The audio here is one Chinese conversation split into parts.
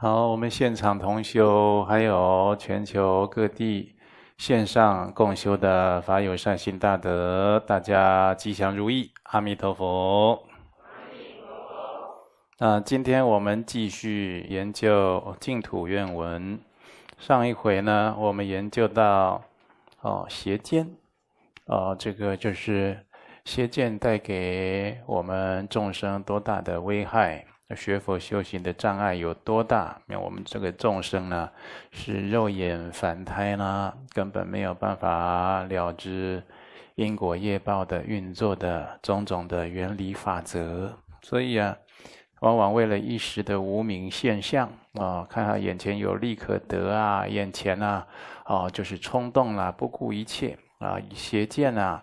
好，我们现场同修，还有全球各地线上共修的法友善心大德，大家吉祥如意，阿弥陀佛。那今天我们继续研究净土愿文。上一回呢，我们研究到哦邪见，哦这个就是邪见带给我们众生多大的危害？学佛修行的障碍有多大？那我们这个众生呢，是肉眼凡胎呢，根本没有办法了知因果业报的运作的种种的原理法则。所以啊，往往为了一时的无名现象啊，看看眼前有利可得啊，眼前呐，哦，就是冲动啦，不顾一切啊，邪见啊，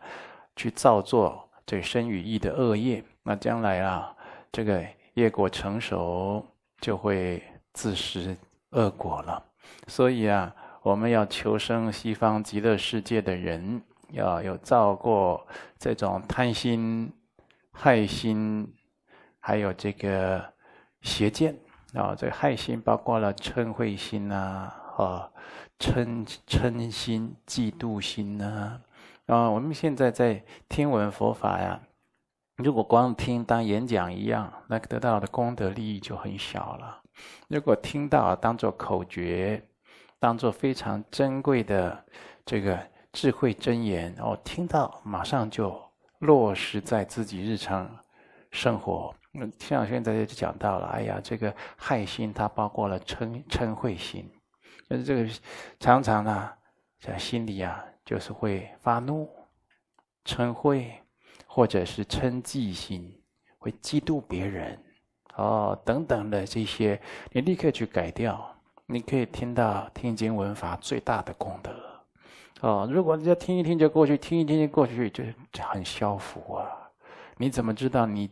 去造作这身与意的恶业。那将来啊，这个。业果成熟，就会自食恶果了。所以啊，我们要求生西方极乐世界的人，要有照过这种贪心、害心，还有这个邪见啊。这害心包括了嗔恚心呐，啊，嗔嗔心、嫉妒心呐。啊，我们现在在听闻佛法呀。如果光听当演讲一样，那得到的功德利益就很小了。如果听到当做口诀，当做非常珍贵的这个智慧真言，哦，听到马上就落实在自己日常生活。那老师现在就讲到了，哎呀，这个害心它包括了嗔嗔恚心，但是这个常常呢，在心里啊，就是会发怒、嗔恚。或者是称嫉心，会嫉妒别人，哦，等等的这些，你立刻去改掉。你可以听到听经闻法最大的功德，哦，如果你要听一听就过去，听一听就过去，就很消福啊。你怎么知道你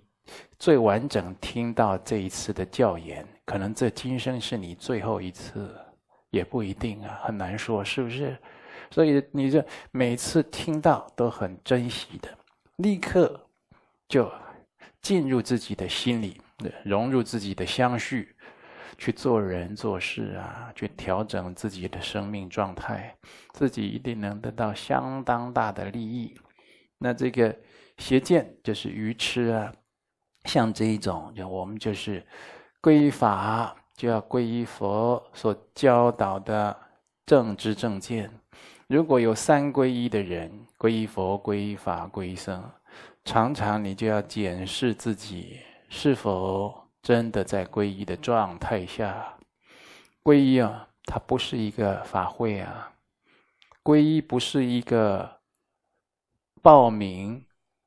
最完整听到这一次的教言？可能这今生是你最后一次，也不一定啊，很难说，是不是？所以你这每次听到都很珍惜的。立刻就进入自己的心里，融入自己的相续，去做人做事啊，去调整自己的生命状态，自己一定能得到相当大的利益。那这个邪见就是愚痴啊，像这一种，就我们就是皈依法，就要皈依佛所教导的正知正见。如果有三皈依的人，皈依佛、皈依法、皈依僧，常常你就要检视自己是否真的在皈依的状态下。皈依啊，它不是一个法会啊，皈依不是一个报名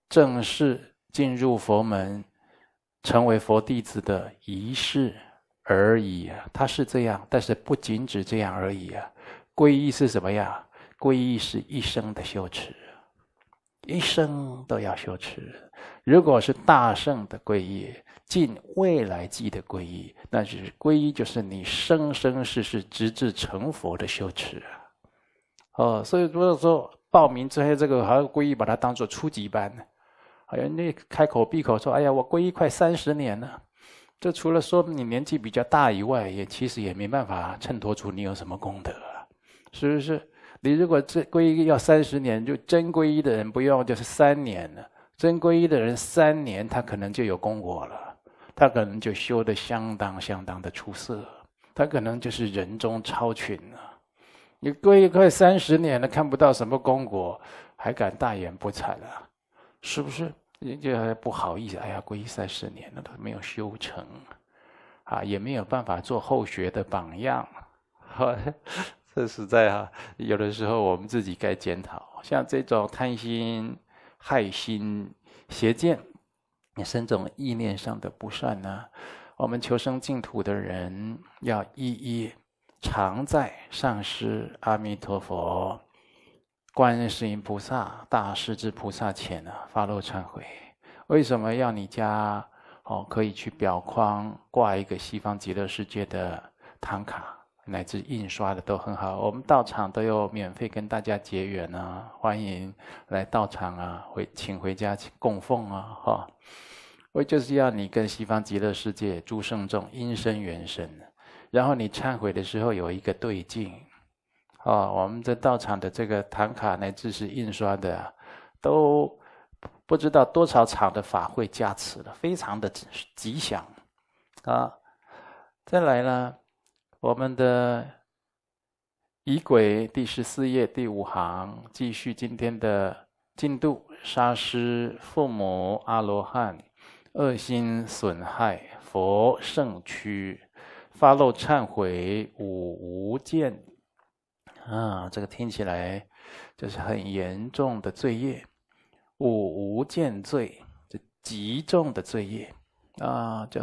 正式进入佛门成为佛弟子的仪式而已啊，它是这样，但是不仅止这样而已啊，皈依是什么呀？皈依是一生的羞耻，一生都要羞耻。如果是大圣的皈依，尽未来际的皈依，那就是皈依就是你生生世世直至成佛的羞耻啊！哦，所以如果说报名之后，这个好像皈依把它当做初级班，好像那开口闭口说：“哎呀，我皈依快三十年了。”这除了说你年纪比较大以外，也其实也没办法衬托出你有什么功德，是不是？你如果这皈依要三十年，就真皈依的人不用，就是三年了。真皈依的人三年，他可能就有功果了，他可能就修的相当相当的出色，他可能就是人中超群了。你皈依快三十年了，看不到什么功果，还敢大言不惭了？是不是？人家不好意思，哎呀，皈依三十年了都没有修成，啊，也没有办法做后学的榜样，这实在啊，有的时候我们自己该检讨。像这种贪心、害心、邪见，也是一种意念上的不善呢。我们求生净土的人，要一一常在上师、阿弥陀佛、观世音菩萨、大势至菩萨前呢发露忏悔。为什么要你家哦可以去裱框挂一个西方极乐世界的唐卡？乃至印刷的都很好，我们到场都有免费跟大家结缘啊，欢迎来到场啊，回请回家供奉啊，哈！我就是要你跟西方极乐世界诸圣众、阴生缘声，然后你忏悔的时候有一个对镜啊，我们这到场的这个唐卡乃至是印刷的，都不知道多少场的法会加持了，非常的吉祥啊！再来呢？我们的仪轨第十四页第五行，继续今天的进度：杀师、父母、阿罗汉、恶心、损害、佛圣区、发漏忏悔、五无见。啊，这个听起来就是很严重的罪业，五无见罪，这极重的罪业啊！就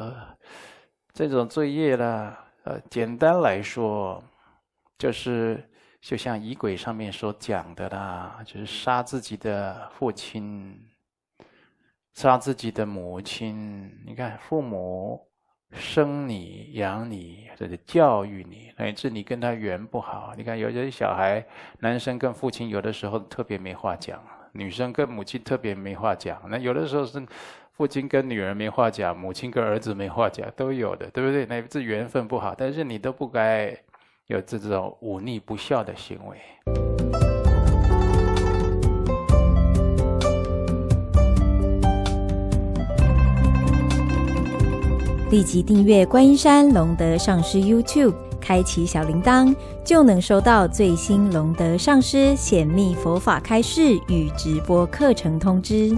这种罪业啦。呃，简单来说，就是就像仪轨上面所讲的啦，就是杀自己的父亲，杀自己的母亲。你看，父母生你、养你，或者教育你，乃至你跟他缘不好。你看，有些小孩，男生跟父亲有的时候特别没话讲，女生跟母亲特别没话讲。那有的时候是。父亲跟女儿没话讲，母亲跟儿子没话讲，都有的，对不对？那至缘分不好，但是你都不该有这种忤逆不孝的行为。立即订阅观音山龙德上师 YouTube，开启小铃铛，就能收到最新龙德上师显密佛法开示与直播课程通知。